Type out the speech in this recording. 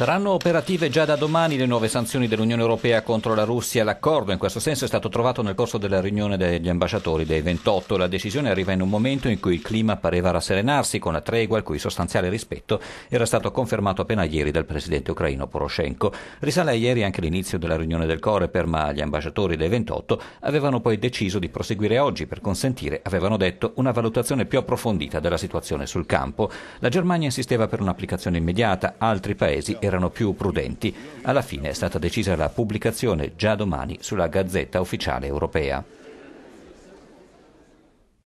Saranno operative già da domani le nuove sanzioni dell'Unione Europea contro la Russia. L'accordo in questo senso è stato trovato nel corso della riunione degli ambasciatori dei 28. La decisione arriva in un momento in cui il clima pareva rasserenarsi con la tregua il cui sostanziale rispetto era stato confermato appena ieri dal presidente ucraino Poroshenko. Risale a ieri anche l'inizio della riunione del Coreper, ma gli ambasciatori dei 28 avevano poi deciso di proseguire oggi per consentire, avevano detto, una valutazione più approfondita della situazione sul campo. La Germania insisteva per un'applicazione immediata, altri paesi erano erano più prudenti, alla fine è stata decisa la pubblicazione già domani sulla Gazzetta Ufficiale Europea.